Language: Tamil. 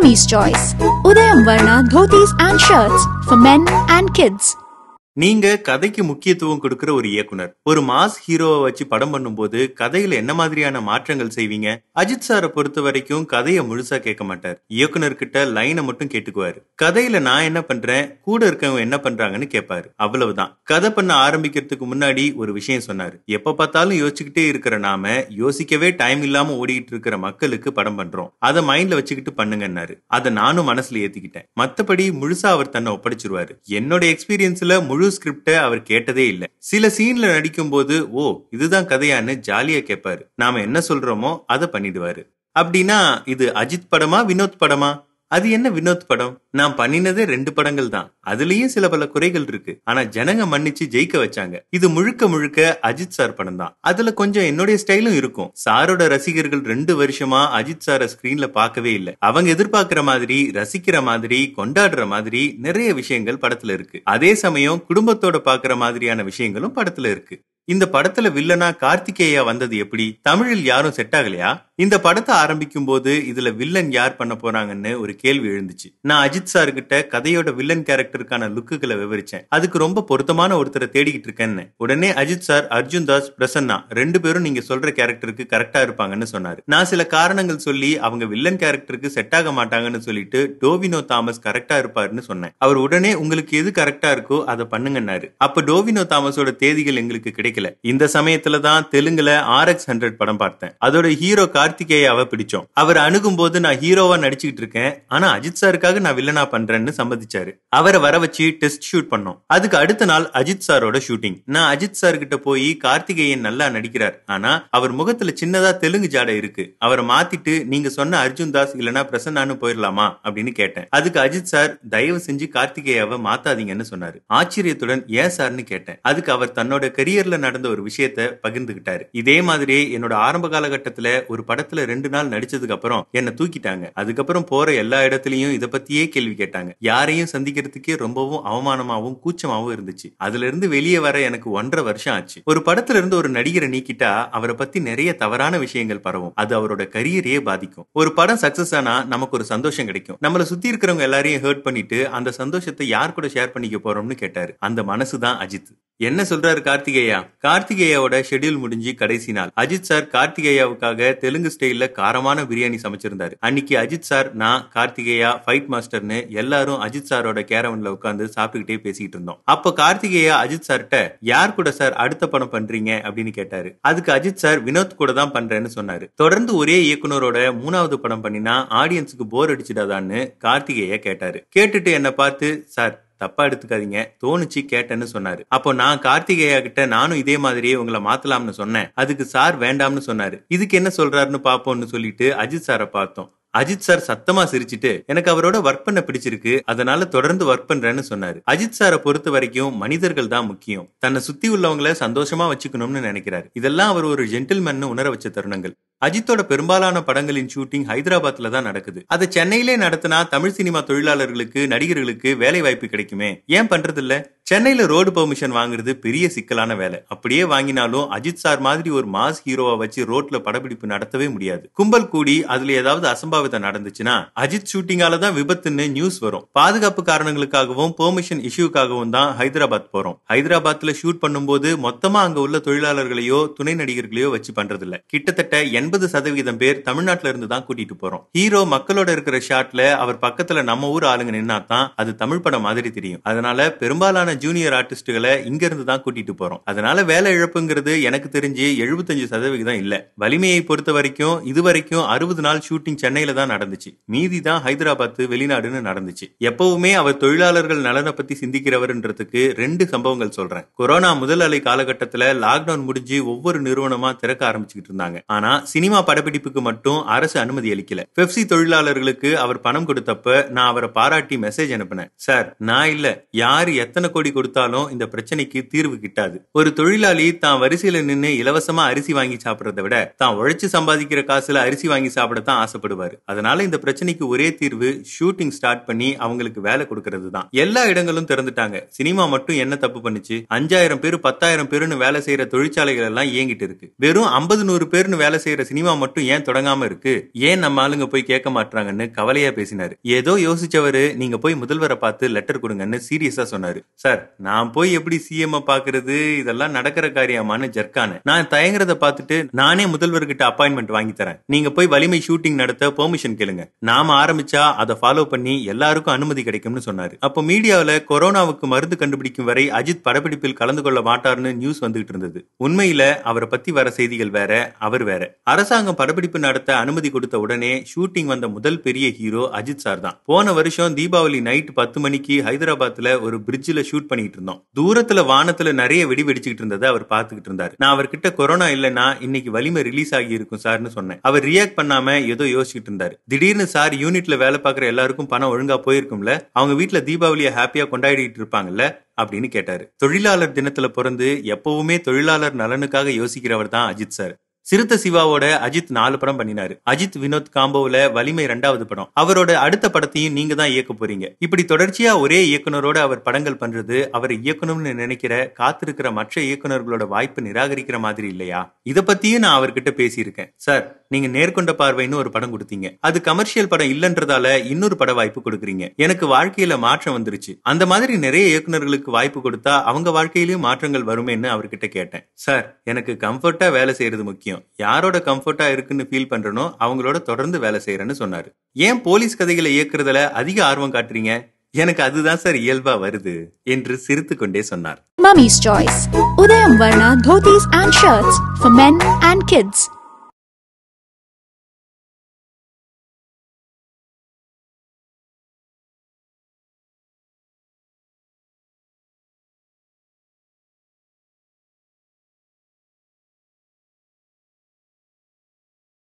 Mummy's Choice. Udayam Varna dhotis and shirts for men and kids. நீங்க கதைக்கு முக்கியத்துவம் கொடுக்கிற ஒரு இயக்குனர் ஒரு மாஸ் ஹீரோவை வச்சு படம் பண்ணும்போது கதையில என்ன மாதிரியான மாற்றங்கள் செய்வீங்க அஜித் சாரை பொறுத்த வரைக்கும் கதையை முழுசா கேட்க மாட்டார் இயக்குனர் கிட்ட லைனை மட்டும் கேட்டுக்குவாரு கதையில நான் என்ன பண்றேன் கூட இருக்கவங்க என்ன பண்றாங்கன்னு கேட்பாரு அவ்வளவுதான் கதை பண்ண ஆரம்பிக்கிறதுக்கு முன்னாடி ஒரு விஷயம் சொன்னாரு எப்ப பார்த்தாலும் யோசிச்சுக்கிட்டே இருக்கிற நாம யோசிக்கவே டைம் இல்லாம ஓடிட்டு இருக்கிற மக்களுக்கு படம் பண்றோம் அதை மைண்ட்ல வச்சுக்கிட்டு பண்ணுங்கன்னாரு அதை நானும் மனசுல ஏத்திக்கிட்டேன் மத்தபடி முழுசா அவர் தன்னை ஒப்படைச்சிருவாரு என்னோட எக்ஸ்பீரியன்ஸ்ல முழு முழு ஸ்கிரிப்ட அவர் கேட்டதே இல்லை சில சீன்ல நடிக்கும் போது ஓ இதுதான் கதையான்னு ஜாலியா கேட்பாரு நாம என்ன சொல்றோமோ அதை பண்ணிடுவாரு அப்படின்னா இது அஜித் படமா வினோத் படமா அது என்ன வினோத் படம் நான் பண்ணினதே ரெண்டு படங்கள் தான் அதுலயும் சில பல குறைகள் இருக்கு ஆனா ஜனங்க மன்னிச்சு ஜெயிக்க வச்சாங்க இது முழுக்க முழுக்க அஜித் சார் படம் தான் அதுல கொஞ்சம் என்னுடைய ஸ்டைலும் இருக்கும் சாரோட ரசிகர்கள் ரெண்டு வருஷமா அஜித் சார ஸ்கிரீன்ல பார்க்கவே இல்லை அவங்க எதிர்பார்க்கிற மாதிரி ரசிக்கிற மாதிரி கொண்டாடுற மாதிரி நிறைய விஷயங்கள் படத்துல இருக்கு அதே சமயம் குடும்பத்தோட பாக்குற மாதிரியான விஷயங்களும் படத்துல இருக்கு இந்த படத்துல வில்லனா கார்த்திகேயா வந்தது எப்படி தமிழில் யாரும் செட் ஆகலையா இந்த படத்தை ஆரம்பிக்கும் போது இதுல வில்லன் யார் பண்ண போறாங்கன்னு ஒரு கேள்வி எழுந்துச்சு நான் அஜித் சார் கிட்ட கதையோட வில்லன் கேரக்டருக்கான லுக்குகளை விவரிச்சேன் அதுக்கு ரொம்ப பொருத்தமான ஒருத்தரை தேடிக்கிட்டு இருக்கேன்னு உடனே அஜித் சார் அர்ஜுன் தாஸ் பிரசன்னா ரெண்டு பேரும் நீங்க சொல்ற கேரக்டருக்கு கரெக்டா இருப்பாங்கன்னு சொன்னாரு நான் சில காரணங்கள் சொல்லி அவங்க வில்லன் கேரக்டருக்கு செட் ஆக மாட்டாங்கன்னு சொல்லிட்டு டோவினோ தாமஸ் கரெக்டா இருப்பாருன்னு சொன்னேன் அவர் உடனே உங்களுக்கு எது கரெக்டா இருக்கோ அதை பண்ணுங்கன்னாரு அப்ப டோவினோ தாமஸோட தேதிகள் எங்களுக்கு கிடைக்க பிடிக்கல இந்த சமயத்துல தான் தெலுங்குல ஆர் எக்ஸ் ஹண்ட்ரட் படம் பார்த்தேன் அதோட ஹீரோ கார்த்திகேயாவை பிடிச்சோம் அவர் அணுகும் போது நான் ஹீரோவா நடிச்சுக்கிட்டு இருக்கேன் ஆனா அஜித் சாருக்காக நான் வில்லனா பண்றேன்னு சம்மதிச்சாரு அவரை வர வச்சு டெஸ்ட் ஷூட் பண்ணோம் அதுக்கு அடுத்த நாள் அஜித் சாரோட ஷூட்டிங் நான் அஜித் சார் கிட்ட போய் கார்த்திகேயன் நல்லா நடிக்கிறார் ஆனா அவர் முகத்துல சின்னதா தெலுங்கு ஜாடை இருக்கு அவரை மாத்திட்டு நீங்க சொன்ன அர்ஜுன் தாஸ் இல்லனா பிரசன்னான்னு போயிடலாமா அப்படின்னு கேட்டேன் அதுக்கு அஜித் சார் தயவு செஞ்சு கார்த்திகேயாவை மாத்தாதீங்கன்னு சொன்னாரு ஆச்சரியத்துடன் ஏன் சார்னு கேட்டேன் அதுக்கு அவர் தன்னோட கரியர்ல நடந்த ஒரு விஷயத்த பகிர்ந்துகிட்டாரு இதே மாதிரி என்னோட ஆரம்ப காலகட்டத்துல ஒரு படத்துல ரெண்டு நாள் நடிச்சதுக்கு அப்புறம் என்ன தூக்கிட்டாங்க அதுக்கப்புறம் போற எல்லா இடத்துலயும் இத பத்தியே கேள்வி கேட்டாங்க யாரையும் சந்திக்கிறதுக்கே ரொம்பவும் அவமானமாவும் கூச்சமாவும் இருந்துச்சு அதுல இருந்து வெளியே வர எனக்கு ஒன்றரை வருஷம் ஆச்சு ஒரு படத்துல இருந்து ஒரு நடிகரை நீக்கிட்டா அவரை பத்தி நிறைய தவறான விஷயங்கள் பரவும் அது அவரோட கரியரையே பாதிக்கும் ஒரு படம் சக்சஸ் ஆனா நமக்கு ஒரு சந்தோஷம் கிடைக்கும் நம்மள சுத்தி இருக்கிறவங்க எல்லாரையும் ஹர்ட் பண்ணிட்டு அந்த சந்தோஷத்தை யார் கூட ஷேர் பண்ணிக்க போறோம்னு கேட்டாரு அந்த மனசுதான் அஜித் என்ன சொல்றாரு கார்த்திகேயா கார்த்திகேயாவோட ஷெடியூல் முடிஞ்சு கடைசி நாள் அஜித் சார் கார்த்திகேயாவுக்காக தெலுங்கு ஸ்டைல காரமான பிரியாணி சமைச்சிருந்தாரு அன்னைக்கு அஜித் சார் நான் கார்த்திகேயா ஃபைட் மாஸ்டர்னு எல்லாரும் அஜித் சாரோட கேரவன்ல உட்காந்து சாப்பிட்டுக்கிட்டே பேசிட்டு இருந்தோம் அப்ப கார்த்திகேயா அஜித் சார்கிட்ட யார் கூட சார் அடுத்த படம் பண்றீங்க அப்படின்னு கேட்டாரு அதுக்கு அஜித் சார் வினோத் கூட தான் பண்றேன்னு சொன்னாரு தொடர்ந்து ஒரே இயக்குனரோட மூணாவது படம் பண்ணினா ஆடியன்ஸுக்கு போர் அடிச்சிடாதான்னு கார்த்திகேயா கேட்டாரு கேட்டுட்டு என்ன பார்த்து சார் தப்பா எடுத்துக்காதீங்க தோணுச்சு கேட்டேன்னு சொன்னாரு அப்போ நான் கார்த்திகேயா கிட்ட நானும் இதே மாதிரியே உங்களை மாத்தலாம்னு சொன்னேன் அதுக்கு சார் வேண்டாம்னு சொன்னாரு இதுக்கு என்ன சொல்றாருன்னு பாப்போம்னு சொல்லிட்டு அஜித் சாரை பார்த்தோம் அஜித் சார் சத்தமா சிரிச்சிட்டு எனக்கு அவரோட ஒர்க் பண்ண பிடிச்சிருக்கு அதனால தொடர்ந்து ஒர்க் பண்றேன்னு சொன்னாரு அஜித் சாரை பொறுத்த வரைக்கும் மனிதர்கள் தான் முக்கியம் தன்னை சுத்தி உள்ளவங்களை சந்தோஷமா வச்சுக்கணும்னு நினைக்கிறாரு இதெல்லாம் அவர் ஒரு ஜென்டில்மேன் உணர வச்ச தருணங்கள் அஜித்தோட பெரும்பாலான படங்களின் ஷூட்டிங் ஹைதராபாத்ல தான் நடக்குது அதை சென்னையிலே நடத்தினா தமிழ் சினிமா தொழிலாளர்களுக்கு நடிகர்களுக்கு வேலை வாய்ப்பு கிடைக்குமே ஏன் பண்றது இல்ல சென்னையில் ரோடு பெர்மிஷன் வாங்குறது பெரிய சிக்கலான வேலை அப்படியே வாங்கினாலும் அஜித் சார் மாதிரி ஒரு மாஸ் ஹீரோவை வச்சு ரோட்ல படப்பிடிப்பு நடத்தவே முடியாது கும்பல் கூடி அதுல ஏதாவது அசம்பாவிதம் நடந்துச்சுன்னா அஜித் ஷூட்டிங்கால தான் விபத்துன்னு நியூஸ் வரும் பாதுகாப்பு காரணங்களுக்காகவும் பெர்மிஷன் இஷ்யூக்காகவும் தான் ஹைதராபாத் போறோம் ஹைதராபாத்ல ஷூட் பண்ணும்போது மொத்தமா அங்க உள்ள தொழிலாளர்களையோ துணை நடிகர்களையோ வச்சு பண்றது இல்ல கிட்டத்தட்ட எண்பது சதவீதம் பேர் தமிழ்நாட்டில இருந்து தான் கூட்டிட்டு போறோம் ஹீரோ மக்களோட இருக்கிற ஷாட்ல அவர் பக்கத்துல நம்ம ஊர் ஆளுங்க நின்னா தான் அது தமிழ் படம் மாதிரி தெரியும் அதனால பெரும்பாலான ஜூனியர் ஆர்டிஸ்டுகளை இங்க இருந்து தான் கூட்டிட்டு போறோம் அதனால வேலை இழப்புங்கிறது எனக்கு தெரிஞ்சு எழுபத்தஞ்சு சதவிகிதம் இல்ல வலிமையை பொறுத்த வரைக்கும் இது வரைக்கும் அறுபது நாள் ஷூட்டிங் சென்னையில தான் நடந்துச்சு மீதி தான் ஹைதராபாத் வெளிநாடுன்னு நடந்துச்சு எப்பவுமே அவர் தொழிலாளர்கள் நலனை பத்தி சிந்திக்கிறவர்ன்றதுக்கு ரெண்டு சம்பவங்கள் சொல்றேன் கொரோனா முதல் அலை காலகட்டத்துல லாக்டவுன் முடிஞ்சு ஒவ்வொரு நிறுவனமா திறக்க ஆரம்பிச்சுக்கிட்டு இருந்தாங்க ஆனா சினிமா படப்பிடிப்புக்கு மட்டும் அரசு அனுமதி அளிக்கல பெப்சி தொழிலாளர்களுக்கு அவர் பணம் கொடுத்தப்ப நான் அவரை பாராட்டி மெசேஜ் அனுப்பினேன் சார் நான் இல்ல யாரு எத்தனை கோடி எப்படி கொடுத்தாலும் இந்த பிரச்சனைக்கு தீர்வு கிட்டாது ஒரு தொழிலாளி தான் வரிசையில நின்று இலவசமா அரிசி வாங்கி சாப்பிடறத விட தான் உழைச்சு சம்பாதிக்கிற காசுல அரிசி வாங்கி சாப்பிட தான் ஆசைப்படுவாரு அதனால இந்த பிரச்சனைக்கு ஒரே தீர்வு ஷூட்டிங் ஸ்டார்ட் பண்ணி அவங்களுக்கு வேலை கொடுக்கறது தான் எல்லா இடங்களும் திறந்துட்டாங்க சினிமா மட்டும் என்ன தப்பு பண்ணுச்சு அஞ்சாயிரம் பேர் பத்தாயிரம் பேருன்னு வேலை செய்யற தொழிற்சாலைகள் எல்லாம் இயங்கிட்டு இருக்கு வெறும் ஐம்பது நூறு பேருன்னு வேலை செய்யற சினிமா மட்டும் ஏன் தொடங்காம இருக்கு ஏன் நம்ம ஆளுங்க போய் கேட்க மாட்டாங்கன்னு கவலையா பேசினாரு ஏதோ யோசிச்சவரு நீங்க போய் முதல்வரை பார்த்து லெட்டர் கொடுங்கன்னு சீரியஸா சொன்னாரு சார் சார் நான் போய் எப்படி சிஎம் பாக்குறது இதெல்லாம் நடக்கிற காரியமான்னு ஜர்க்கான நான் தயங்குறத பார்த்துட்டு நானே முதல்வர்கிட்ட அப்பாயின்மெண்ட் வாங்கி தரேன் நீங்க போய் வலிமை ஷூட்டிங் நடத்த பெர்மிஷன் கேளுங்க நாம ஆரம்பிச்சா அதை ஃபாலோ பண்ணி எல்லாருக்கும் அனுமதி கிடைக்கும்னு சொன்னாரு அப்போ மீடியாவில கொரோனாவுக்கு மருந்து கண்டுபிடிக்கும் வரை அஜித் படப்பிடிப்பில் கலந்து கொள்ள மாட்டார்னு நியூஸ் வந்துகிட்டு இருந்தது உண்மையில அவரை பத்தி வர செய்திகள் வேற அவர் வேற அரசாங்கம் படப்பிடிப்பு நடத்த அனுமதி கொடுத்த உடனே ஷூட்டிங் வந்த முதல் பெரிய ஹீரோ அஜித் சார் தான் போன வருஷம் தீபாவளி நைட் பத்து மணிக்கு ஹைதராபாத்ல ஒரு பிரிட்ஜில் ஷூட் பண்ணிட்டு இருந்தோம் தூரத்துல வானத்துல நிறைய வெடி வெடிச்சுக்கிட்டு இருந்ததை அவர் பாத்துக்கிட்டு இருந்தாரு நான் அவர்கிட்ட கொரோனா இல்லைன்னா இன்னைக்கு வலிமை ரிலீஸ் ஆகி இருக்கும் சார்னு சொன்னேன் அவர் ரியாக்ட் பண்ணாம ஏதோ யோசிச்சுட்டு இருந்தாரு திடீர்னு சார் யூனிட்ல வேலை பாக்குற எல்லாருக்கும் பணம் ஒழுங்கா போயிருக்கும்ல அவங்க வீட்டுல தீபாவளியை ஹாப்பியா கொண்டாடிட்டு இருப்பாங்கல்ல அப்படின்னு கேட்டாரு தொழிலாளர் தினத்துல பிறந்து எப்பவுமே தொழிலாளர் நலனுக்காக யோசிக்கிறவர் தான் அஜித் சார் சிறுத்த சிவாவோட அஜித் நாலு படம் பண்ணினாரு அஜித் வினோத் காம்போவில் வலிமை ரெண்டாவது படம் அவரோட அடுத்த படத்தையும் நீங்க தான் இயக்க போறீங்க இப்படி தொடர்ச்சியா ஒரே இயக்குனரோட அவர் படங்கள் பண்றது அவர் இயக்கணும்னு நினைக்கிற காத்திருக்கிற மற்ற இயக்குனர்களோட வாய்ப்பு நிராகரிக்கிற மாதிரி இல்லையா இத பத்தியும் நான் அவர்கிட்ட பேசியிருக்கேன் சார் நீங்க நேர்கொண்ட பார்வைன்னு ஒரு படம் கொடுத்தீங்க அது கமர்ஷியல் படம் இல்லன்றதால இன்னொரு பட வாய்ப்பு கொடுக்குறீங்க எனக்கு வாழ்க்கையில மாற்றம் வந்துருச்சு அந்த மாதிரி நிறைய இயக்குனர்களுக்கு வாய்ப்பு கொடுத்தா அவங்க வாழ்க்கையிலயும் மாற்றங்கள் வருமேன்னு அவர்கிட்ட கேட்டேன் சார் எனக்கு கம்ஃபர்டா வேலை செய்யறது முக்கியம் விஷயம் யாரோட கம்ஃபர்ட்டா இருக்குன்னு ஃபீல் பண்றனோ அவங்களோட தொடர்ந்து வேலை செய்யறேன்னு சொன்னாரு ஏன் போலீஸ் கதைகளை இயக்குறதுல அதிக ஆர்வம் காட்டுறீங்க எனக்கு அதுதான் சார் இயல்பா வருது என்று சிரித்து கொண்டே சொன்னார் மம்மிஸ் சாய்ஸ் உதயம் வர்ணா dhotis and shirts for men and kids